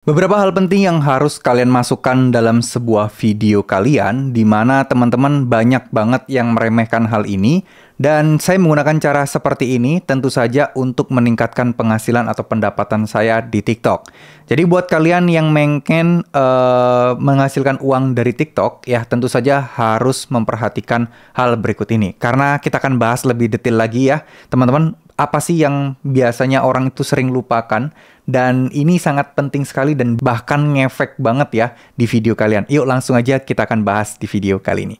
Beberapa hal penting yang harus kalian masukkan dalam sebuah video kalian, di mana teman-teman banyak banget yang meremehkan hal ini dan saya menggunakan cara seperti ini tentu saja untuk meningkatkan penghasilan atau pendapatan saya di TikTok. Jadi buat kalian yang mungkin uh, eh, menghasilkan uang dari TikTok, ya tentu saja harus memperhatikan hal berikut ini. Karena kita akan bahas lebih detail lagi ya, teman-teman apa sih yang biasanya orang itu sering lupakan dan ini sangat penting sekali dan bahkan ngefek banget ya di video kalian. Yuk langsung aja kita akan bahas di video kali ini.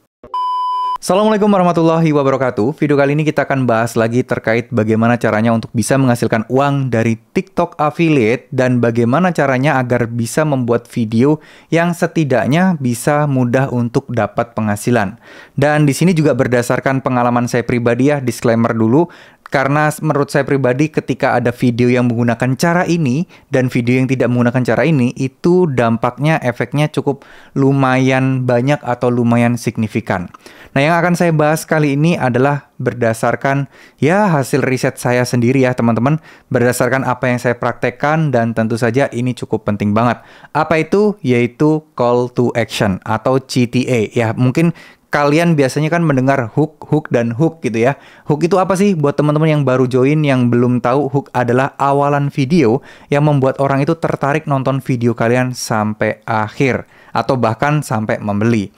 Assalamualaikum warahmatullahi wabarakatuh. Video kali ini kita akan bahas lagi terkait bagaimana caranya untuk bisa menghasilkan uang dari TikTok affiliate dan bagaimana caranya agar bisa membuat video yang setidaknya bisa mudah untuk dapat penghasilan. Dan di sini juga berdasarkan pengalaman saya pribadi ya, disclaimer dulu karena menurut saya pribadi ketika ada video yang menggunakan cara ini dan video yang tidak menggunakan cara ini itu dampaknya efeknya cukup lumayan banyak atau lumayan signifikan. Nah, yang akan saya bahas kali ini adalah berdasarkan ya hasil riset saya sendiri ya teman-teman, berdasarkan apa yang saya praktekkan dan tentu saja ini cukup penting banget. Apa itu? Yaitu call to action atau CTA. Ya, mungkin kalian biasanya kan mendengar hook, hook dan hook gitu ya. Hook itu apa sih buat teman-teman yang baru join yang belum tahu? Hook adalah awalan video yang membuat orang itu tertarik nonton video kalian sampai akhir atau bahkan sampai membeli.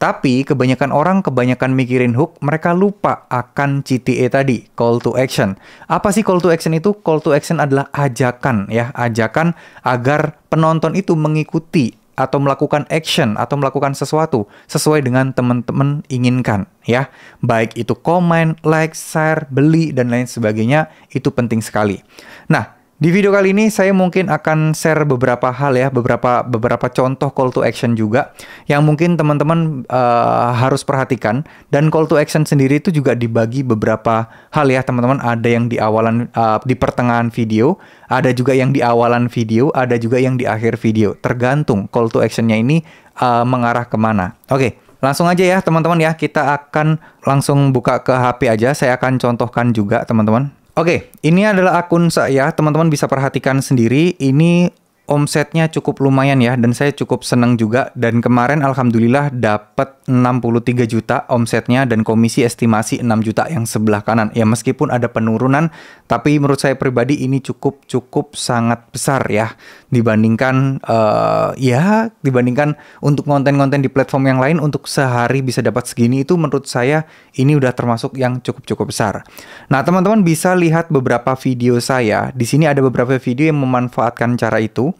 Tapi kebanyakan orang kebanyakan mikirin hook, mereka lupa akan CTA tadi, call to action. Apa sih call to action itu? Call to action adalah ajakan ya, ajakan agar penonton itu mengikuti atau melakukan action atau melakukan sesuatu sesuai dengan teman-teman inginkan ya. Baik itu komen, like, share, beli dan lain sebagainya itu penting sekali. Nah, di video kali ini saya mungkin akan share beberapa hal ya, beberapa beberapa contoh call to action juga yang mungkin teman-teman uh, harus perhatikan dan call to action sendiri itu juga dibagi beberapa hal ya teman-teman. Ada yang di awalan uh, di pertengahan video, ada juga yang di awalan video, ada juga yang di akhir video. Tergantung call to actionnya ini uh, mengarah kemana. Oke, langsung aja ya teman-teman ya. Kita akan langsung buka ke HP aja. Saya akan contohkan juga teman-teman. Oke, ini adalah akun saya. Teman-teman bisa perhatikan sendiri. Ini omsetnya cukup lumayan ya dan saya cukup senang juga dan kemarin alhamdulillah dapat 63 juta omsetnya dan komisi estimasi 6 juta yang sebelah kanan. Ya meskipun ada penurunan tapi menurut saya pribadi ini cukup cukup sangat besar ya dibandingkan uh, ya dibandingkan untuk konten-konten di platform yang lain untuk sehari bisa dapat segini itu menurut saya ini udah termasuk yang cukup-cukup besar. Nah, teman-teman bisa lihat beberapa video saya. Di sini ada beberapa video yang memanfaatkan cara itu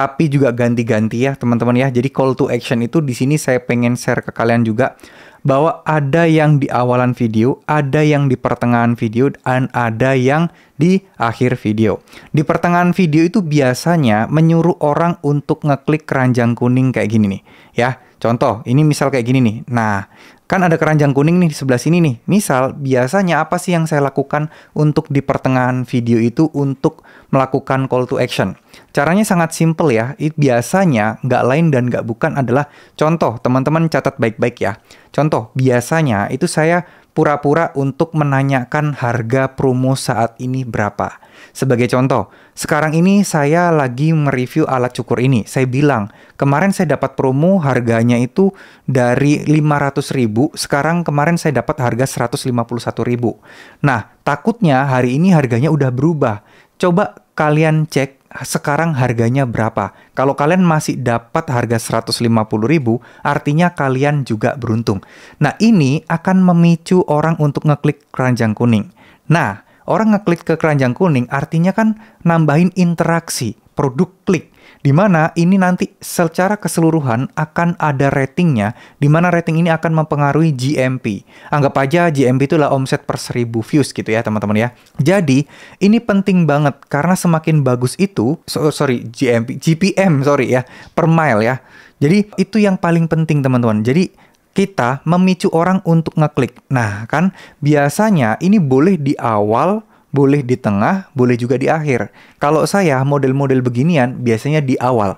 tapi juga ganti-ganti ya teman-teman ya. Jadi call to action itu di sini saya pengen share ke kalian juga bahwa ada yang di awalan video, ada yang di pertengahan video, dan ada yang di akhir video. Di pertengahan video itu biasanya menyuruh orang untuk ngeklik keranjang kuning kayak gini nih, ya. Contoh, ini misal kayak gini nih. Nah, kan ada keranjang kuning nih di sebelah sini nih. Misal, biasanya apa sih yang saya lakukan untuk di pertengahan video itu untuk melakukan call to action? Caranya sangat simple ya. It biasanya nggak lain dan nggak bukan adalah contoh, teman-teman catat baik-baik ya. Contoh, biasanya itu saya pura-pura untuk menanyakan harga promo saat ini berapa. Sebagai contoh, sekarang ini saya lagi mereview alat cukur ini. Saya bilang, kemarin saya dapat promo harganya itu dari 500.000, ribu, sekarang kemarin saya dapat harga 151.000. ribu. Nah, takutnya hari ini harganya udah berubah. Coba kalian cek sekarang harganya berapa. Kalau kalian masih dapat harga 150.000, ribu, artinya kalian juga beruntung. Nah, ini akan memicu orang untuk ngeklik keranjang kuning. Nah, orang ngeklik ke keranjang kuning artinya kan nambahin interaksi, produk klik di mana ini nanti secara keseluruhan akan ada ratingnya, di mana rating ini akan mempengaruhi GMP. Anggap aja GMP itu itulah omset per seribu views gitu ya teman-teman ya. Jadi ini penting banget karena semakin bagus itu, so, sorry GMP, GPM sorry ya, per mile ya. Jadi itu yang paling penting teman-teman. Jadi kita memicu orang untuk ngeklik. Nah, kan biasanya ini boleh di awal, boleh di tengah, boleh juga di akhir. Kalau saya model-model beginian biasanya di awal.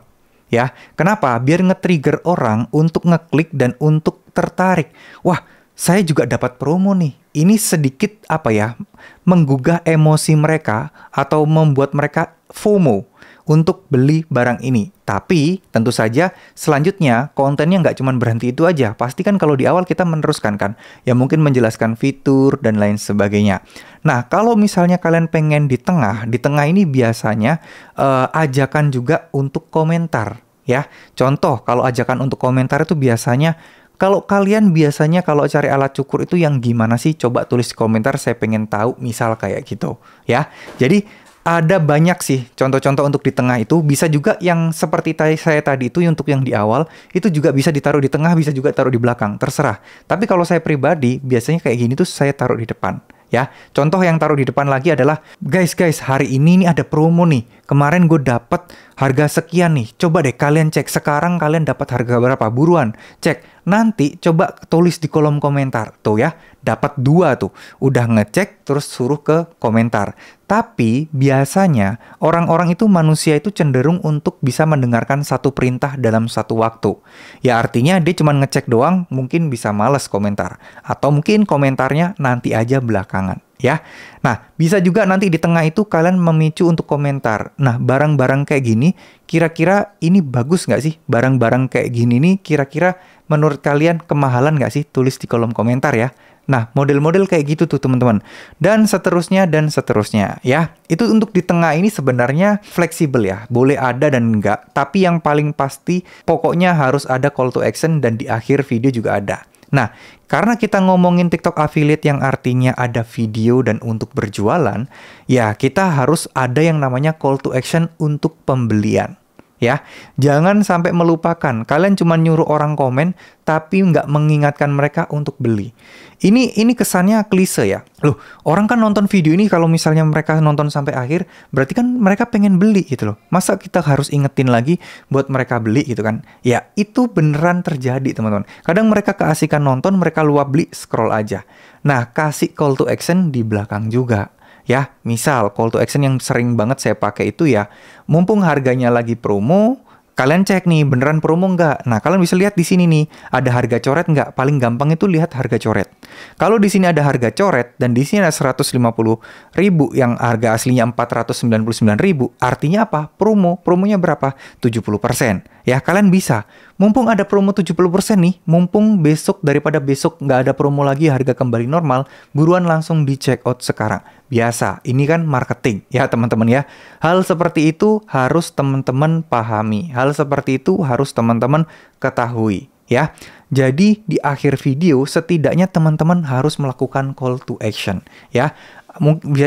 Ya, kenapa? Biar nge-trigger orang untuk ngeklik dan untuk tertarik. Wah, saya juga dapat promo nih. Ini sedikit apa ya? Menggugah emosi mereka atau membuat mereka FOMO untuk beli barang ini. Tapi tentu saja selanjutnya kontennya nggak cuma berhenti itu aja. Pastikan kalau di awal kita meneruskan kan, ya mungkin menjelaskan fitur dan lain sebagainya. Nah kalau misalnya kalian pengen di tengah, di tengah ini biasanya uh, ajakan juga untuk komentar ya. Contoh kalau ajakan untuk komentar itu biasanya kalau kalian biasanya kalau cari alat cukur itu yang gimana sih? Coba tulis komentar saya pengen tahu misal kayak gitu ya. Jadi ada banyak sih contoh-contoh untuk di tengah itu bisa juga yang seperti saya tadi itu untuk yang di awal itu juga bisa ditaruh di tengah bisa juga taruh di belakang terserah tapi kalau saya pribadi biasanya kayak gini tuh saya taruh di depan ya contoh yang taruh di depan lagi adalah guys guys hari ini nih ada promo nih kemarin gue dapat harga sekian nih. Coba deh kalian cek sekarang kalian dapat harga berapa buruan. Cek nanti coba tulis di kolom komentar tuh ya. Dapat dua tuh. Udah ngecek terus suruh ke komentar. Tapi biasanya orang-orang itu manusia itu cenderung untuk bisa mendengarkan satu perintah dalam satu waktu. Ya artinya dia cuma ngecek doang mungkin bisa males komentar. Atau mungkin komentarnya nanti aja belakangan ya. Nah, bisa juga nanti di tengah itu kalian memicu untuk komentar. Nah, barang-barang kayak gini, kira-kira ini bagus nggak sih? Barang-barang kayak gini nih, kira-kira menurut kalian kemahalan nggak sih? Tulis di kolom komentar ya. Nah, model-model kayak gitu tuh teman-teman. Dan seterusnya dan seterusnya ya. Itu untuk di tengah ini sebenarnya fleksibel ya. Boleh ada dan nggak. Tapi yang paling pasti pokoknya harus ada call to action dan di akhir video juga ada. Nah, karena kita ngomongin TikTok affiliate yang artinya ada video dan untuk berjualan, ya kita harus ada yang namanya call to action untuk pembelian ya. Jangan sampai melupakan. Kalian cuma nyuruh orang komen tapi nggak mengingatkan mereka untuk beli. Ini ini kesannya klise ya. Loh, orang kan nonton video ini kalau misalnya mereka nonton sampai akhir, berarti kan mereka pengen beli gitu loh. Masa kita harus ingetin lagi buat mereka beli gitu kan? Ya, itu beneran terjadi, teman-teman. Kadang mereka keasikan nonton, mereka luap beli, scroll aja. Nah, kasih call to action di belakang juga. Ya, misal call to action yang sering banget saya pakai itu ya, mumpung harganya lagi promo, kalian cek nih beneran promo nggak? Nah, kalian bisa lihat di sini nih, ada harga coret nggak? Paling gampang itu lihat harga coret. Kalau di sini ada harga coret dan di sini ada 150 ribu yang harga aslinya 499 ribu, artinya apa? Promo, promonya berapa? 70%. Ya, kalian bisa. Mumpung ada promo 70% nih, mumpung besok daripada besok nggak ada promo lagi harga kembali normal, buruan langsung di check out sekarang. Biasa, ini kan marketing ya teman-teman ya. Hal seperti itu harus teman-teman pahami. Hal seperti itu harus teman-teman ketahui ya. Jadi di akhir video setidaknya teman-teman harus melakukan call to action ya.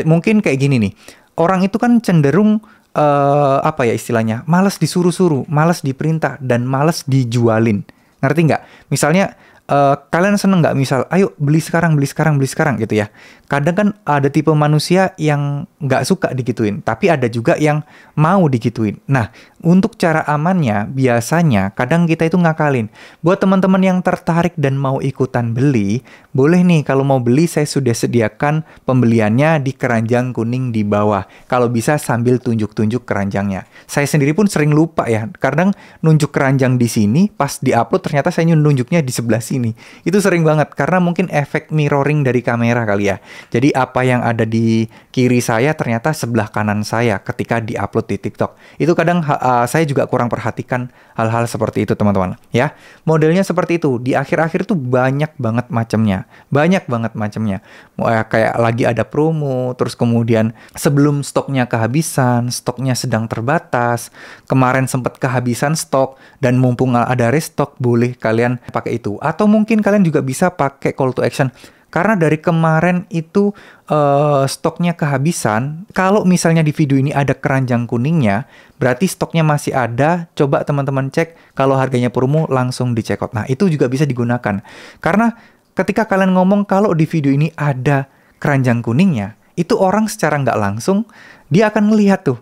mungkin kayak gini nih. Orang itu kan cenderung uh, apa ya istilahnya? Males disuruh-suruh, males diperintah dan males dijualin. Ngerti nggak? Misalnya Uh, kalian seneng nggak misal, ayo beli sekarang, beli sekarang, beli sekarang gitu ya. Kadang kan ada tipe manusia yang nggak suka digituin, tapi ada juga yang mau digituin. Nah, untuk cara amannya biasanya kadang kita itu ngakalin. Buat teman-teman yang tertarik dan mau ikutan beli, boleh nih kalau mau beli saya sudah sediakan pembeliannya di keranjang kuning di bawah. Kalau bisa sambil tunjuk-tunjuk keranjangnya. Saya sendiri pun sering lupa ya, kadang nunjuk keranjang di sini, pas diupload ternyata saya nunjuknya di sebelah sini sini. Itu sering banget karena mungkin efek mirroring dari kamera kali ya. Jadi apa yang ada di kiri saya ternyata sebelah kanan saya ketika diupload di TikTok. Itu kadang uh, saya juga kurang perhatikan hal-hal seperti itu teman-teman ya modelnya seperti itu di akhir-akhir tuh banyak banget macamnya banyak banget macamnya eh, kayak lagi ada promo terus kemudian sebelum stoknya kehabisan stoknya sedang terbatas kemarin sempat kehabisan stok dan mumpung ada restock boleh kalian pakai itu atau mungkin kalian juga bisa pakai call to action karena dari kemarin itu uh, stoknya kehabisan. Kalau misalnya di video ini ada keranjang kuningnya, berarti stoknya masih ada. Coba teman-teman cek kalau harganya promo langsung dicekot. Nah, itu juga bisa digunakan. Karena ketika kalian ngomong kalau di video ini ada keranjang kuningnya, itu orang secara nggak langsung dia akan melihat tuh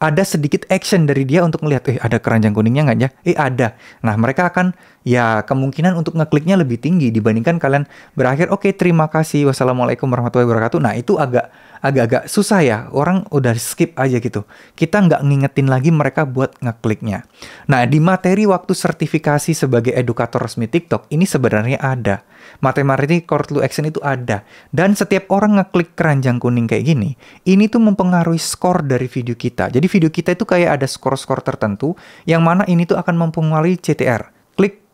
ada sedikit action dari dia untuk melihat, eh ada keranjang kuningnya nggak ya? Eh ada. Nah mereka akan ya kemungkinan untuk ngekliknya lebih tinggi dibandingkan kalian berakhir oke okay, terima kasih wassalamualaikum warahmatullahi wabarakatuh nah itu agak agak-agak susah ya orang udah skip aja gitu kita nggak ngingetin lagi mereka buat ngekliknya nah di materi waktu sertifikasi sebagai edukator resmi TikTok ini sebenarnya ada materi core to action itu ada dan setiap orang ngeklik keranjang kuning kayak gini ini tuh mempengaruhi skor dari video kita jadi video kita itu kayak ada skor-skor tertentu yang mana ini tuh akan mempengaruhi CTR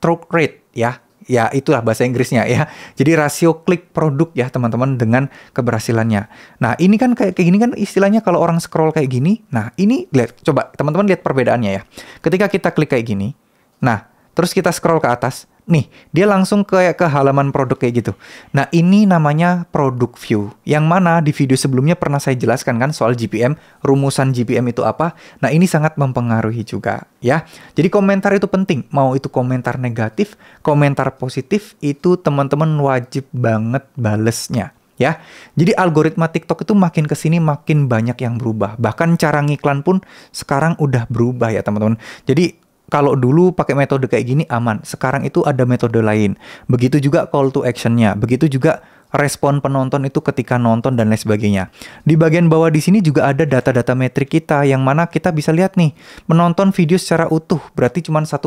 stroke rate ya ya itulah bahasa Inggrisnya ya. Jadi rasio klik produk ya teman-teman dengan keberhasilannya. Nah ini kan kayak, kayak gini kan istilahnya kalau orang scroll kayak gini. Nah ini lihat coba teman-teman lihat perbedaannya ya. Ketika kita klik kayak gini, nah terus kita scroll ke atas, Nih, dia langsung ke ke halaman produk kayak gitu. Nah, ini namanya product view. Yang mana di video sebelumnya pernah saya jelaskan kan soal GPM, rumusan GPM itu apa. Nah, ini sangat mempengaruhi juga ya. Jadi komentar itu penting. Mau itu komentar negatif, komentar positif itu teman-teman wajib banget balesnya ya. Jadi algoritma TikTok itu makin kesini makin banyak yang berubah. Bahkan cara ngiklan pun sekarang udah berubah ya teman-teman. Jadi kalau dulu pakai metode kayak gini aman, sekarang itu ada metode lain. Begitu juga call to actionnya, begitu juga respon penonton itu ketika nonton dan lain sebagainya. Di bagian bawah di sini juga ada data-data metrik kita yang mana kita bisa lihat nih, menonton video secara utuh berarti cuma 1,12%.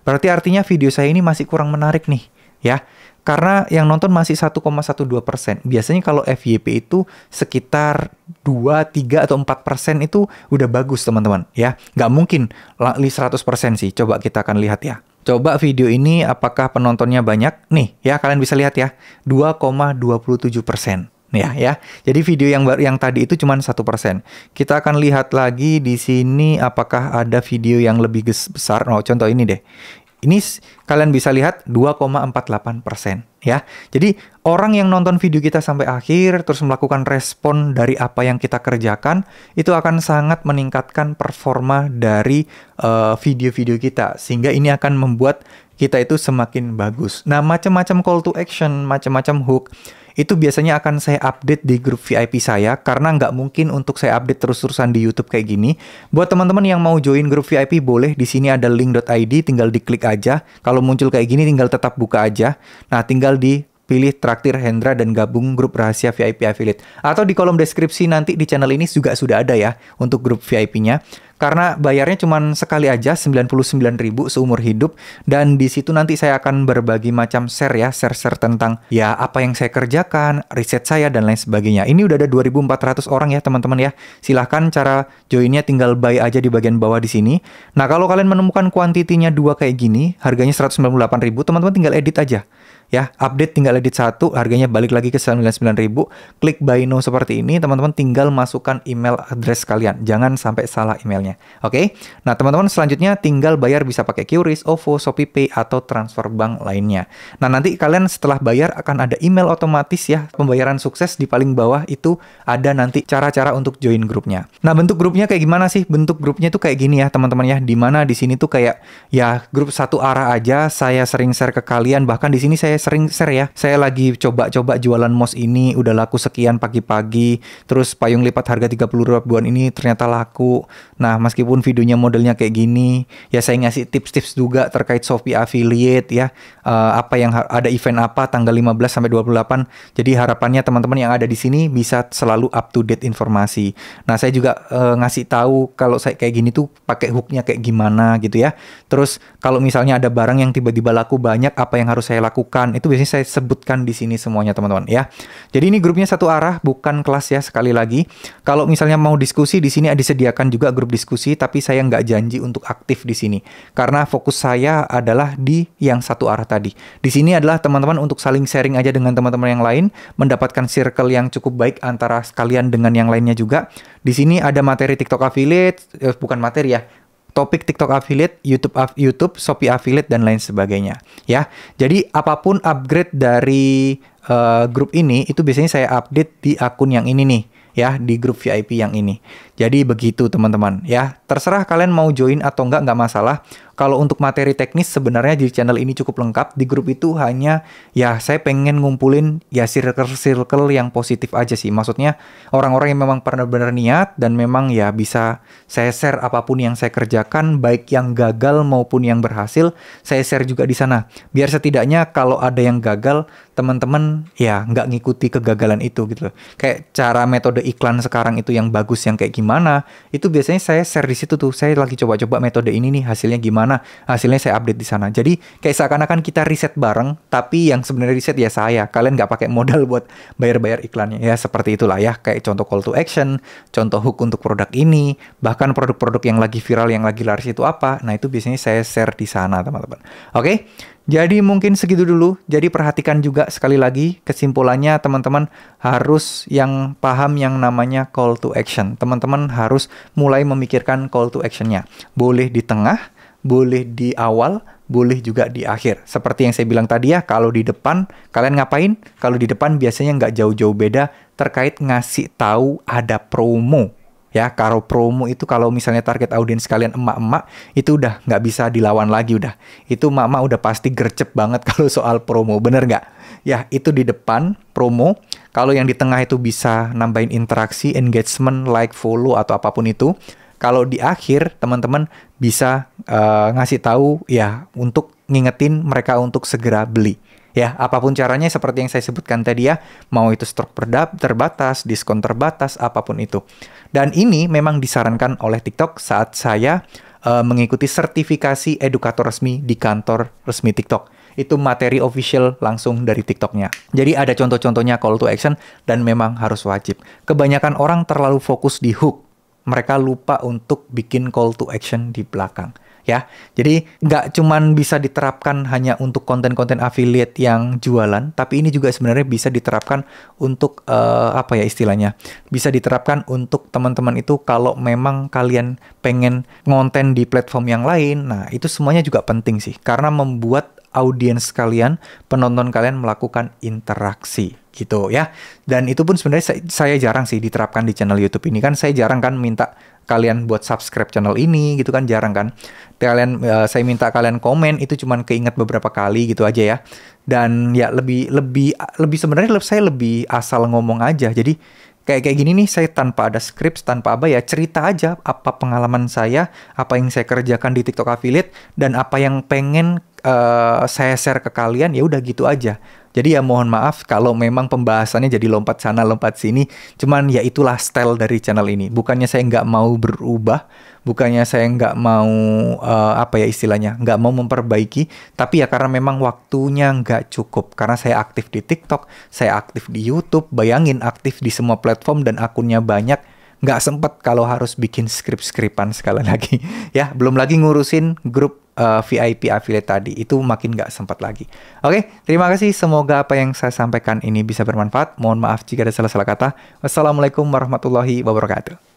Berarti artinya video saya ini masih kurang menarik nih, ya karena yang nonton masih 1,12 persen. Biasanya kalau FYP itu sekitar 2, 3, atau 4 persen itu udah bagus teman-teman ya. Nggak mungkin 100 persen sih, coba kita akan lihat ya. Coba video ini apakah penontonnya banyak? Nih ya kalian bisa lihat ya, 2,27 persen. Ya, ya. Jadi video yang baru yang tadi itu cuma satu persen. Kita akan lihat lagi di sini apakah ada video yang lebih besar. Oh, contoh ini deh. Ini kalian bisa lihat 2,48 persen ya. Jadi orang yang nonton video kita sampai akhir terus melakukan respon dari apa yang kita kerjakan itu akan sangat meningkatkan performa dari eh, video-video uh, video -video kita sehingga ini akan membuat kita itu semakin bagus. Nah, macam-macam call to action, macam-macam hook, itu biasanya akan saya update di grup VIP saya karena nggak mungkin untuk saya update terus-terusan di YouTube kayak gini. Buat teman-teman yang mau join grup VIP boleh di sini ada link.id tinggal diklik aja. Kalau muncul kayak gini tinggal tetap buka aja. Nah, tinggal di pilih Traktir Hendra dan gabung grup rahasia VIP Affiliate. Atau di kolom deskripsi nanti di channel ini juga sudah ada ya untuk grup VIP-nya. Karena bayarnya cuma sekali aja 99.000 seumur hidup dan di situ nanti saya akan berbagi macam share ya, share-share tentang ya apa yang saya kerjakan, riset saya dan lain sebagainya. Ini udah ada 2.400 orang ya teman-teman ya. Silahkan cara joinnya tinggal buy aja di bagian bawah di sini. Nah, kalau kalian menemukan kuantitinya dua kayak gini, harganya 198.000, teman-teman tinggal edit aja ya update tinggal edit satu harganya balik lagi ke 99.000 klik buy now seperti ini teman-teman tinggal masukkan email address kalian jangan sampai salah emailnya oke okay? nah teman-teman selanjutnya tinggal bayar bisa pakai QRIS, OVO, ShopeePay atau transfer bank lainnya nah nanti kalian setelah bayar akan ada email otomatis ya pembayaran sukses di paling bawah itu ada nanti cara-cara untuk join grupnya nah bentuk grupnya kayak gimana sih bentuk grupnya tuh kayak gini ya teman-teman ya dimana di sini tuh kayak ya grup satu arah aja saya sering share ke kalian bahkan di sini saya sering share ya. Saya lagi coba-coba jualan mos ini udah laku sekian pagi-pagi. Terus payung lipat harga 30 ribuan ini ternyata laku. Nah, meskipun videonya modelnya kayak gini, ya saya ngasih tips-tips juga terkait Shopee affiliate ya. Uh, apa yang ada event apa tanggal 15 sampai 28. Jadi harapannya teman-teman yang ada di sini bisa selalu up to date informasi. Nah, saya juga uh, ngasih tahu kalau saya kayak gini tuh pakai hooknya kayak gimana gitu ya. Terus kalau misalnya ada barang yang tiba-tiba laku banyak apa yang harus saya lakukan itu biasanya saya sebutkan di sini semuanya teman-teman ya. Jadi ini grupnya satu arah bukan kelas ya sekali lagi. Kalau misalnya mau diskusi di sini disediakan juga grup diskusi tapi saya nggak janji untuk aktif di sini karena fokus saya adalah di yang satu arah tadi. Di sini adalah teman-teman untuk saling sharing aja dengan teman-teman yang lain mendapatkan circle yang cukup baik antara sekalian dengan yang lainnya juga. Di sini ada materi TikTok affiliate eh, bukan materi ya topik TikTok affiliate, YouTube YouTube, Shopee affiliate dan lain sebagainya ya. Jadi apapun upgrade dari uh, grup ini itu biasanya saya update di akun yang ini nih ya di grup VIP yang ini. Jadi begitu teman-teman ya. Terserah kalian mau join atau enggak nggak masalah kalau untuk materi teknis sebenarnya di channel ini cukup lengkap. Di grup itu hanya ya saya pengen ngumpulin ya circle-circle yang positif aja sih. Maksudnya orang-orang yang memang pernah benar niat dan memang ya bisa saya share apapun yang saya kerjakan baik yang gagal maupun yang berhasil, saya share juga di sana. Biar setidaknya kalau ada yang gagal, teman-teman ya nggak ngikuti kegagalan itu gitu loh. Kayak cara metode iklan sekarang itu yang bagus yang kayak gimana, itu biasanya saya share di situ tuh. Saya lagi coba-coba metode ini nih hasilnya gimana nah hasilnya saya update di sana jadi kayak seakan-akan kita riset bareng tapi yang sebenarnya riset ya saya kalian nggak pakai modal buat bayar-bayar iklannya ya seperti itulah ya kayak contoh call to action contoh hook untuk produk ini bahkan produk-produk yang lagi viral yang lagi laris itu apa nah itu biasanya saya share di sana teman-teman oke Jadi mungkin segitu dulu. Jadi perhatikan juga sekali lagi kesimpulannya teman-teman harus yang paham yang namanya call to action. Teman-teman harus mulai memikirkan call to actionnya. Boleh di tengah, boleh di awal, boleh juga di akhir. Seperti yang saya bilang tadi ya, kalau di depan kalian ngapain? Kalau di depan biasanya nggak jauh-jauh beda terkait ngasih tahu ada promo. Ya, kalau promo itu kalau misalnya target audiens kalian emak-emak itu udah nggak bisa dilawan lagi udah. Itu emak-emak udah pasti gercep banget kalau soal promo, bener nggak? Ya, itu di depan promo. Kalau yang di tengah itu bisa nambahin interaksi, engagement, like, follow atau apapun itu kalau di akhir teman-teman bisa uh, ngasih tahu ya untuk ngingetin mereka untuk segera beli. Ya, apapun caranya seperti yang saya sebutkan tadi ya, mau itu stok perdap terbatas, diskon terbatas, apapun itu. Dan ini memang disarankan oleh TikTok saat saya uh, mengikuti sertifikasi edukator resmi di kantor resmi TikTok itu materi official langsung dari TikToknya. Jadi ada contoh-contohnya call to action dan memang harus wajib. Kebanyakan orang terlalu fokus di hook mereka lupa untuk bikin call to action di belakang ya. Jadi nggak cuman bisa diterapkan hanya untuk konten-konten affiliate yang jualan, tapi ini juga sebenarnya bisa diterapkan untuk uh, apa ya istilahnya? Bisa diterapkan untuk teman-teman itu kalau memang kalian pengen ngonten di platform yang lain. Nah, itu semuanya juga penting sih karena membuat audiens kalian, penonton kalian melakukan interaksi gitu ya. Dan itu pun sebenarnya saya jarang sih diterapkan di channel YouTube ini kan saya jarang kan minta kalian buat subscribe channel ini gitu kan jarang kan. Kalian uh, saya minta kalian komen itu cuman keinget beberapa kali gitu aja ya. Dan ya lebih lebih lebih sebenarnya saya lebih asal ngomong aja. Jadi kayak kayak gini nih saya tanpa ada script tanpa apa ya cerita aja apa pengalaman saya apa yang saya kerjakan di TikTok affiliate dan apa yang pengen uh, saya share ke kalian ya udah gitu aja. Jadi ya mohon maaf kalau memang pembahasannya jadi lompat sana lompat sini. Cuman ya itulah style dari channel ini. Bukannya saya nggak mau berubah, bukannya saya nggak mau uh, apa ya istilahnya, nggak mau memperbaiki. Tapi ya karena memang waktunya nggak cukup. Karena saya aktif di TikTok, saya aktif di YouTube. Bayangin aktif di semua platform dan akunnya banyak nggak sempet kalau harus bikin skrip-skripan sekali lagi ya belum lagi ngurusin grup uh, eh, VIP affiliate tadi itu makin nggak sempat lagi. Oke, okay, terima kasih. Semoga apa yang saya sampaikan ini bisa bermanfaat. Mohon maaf jika ada salah-salah kata. Wassalamualaikum warahmatullahi wabarakatuh.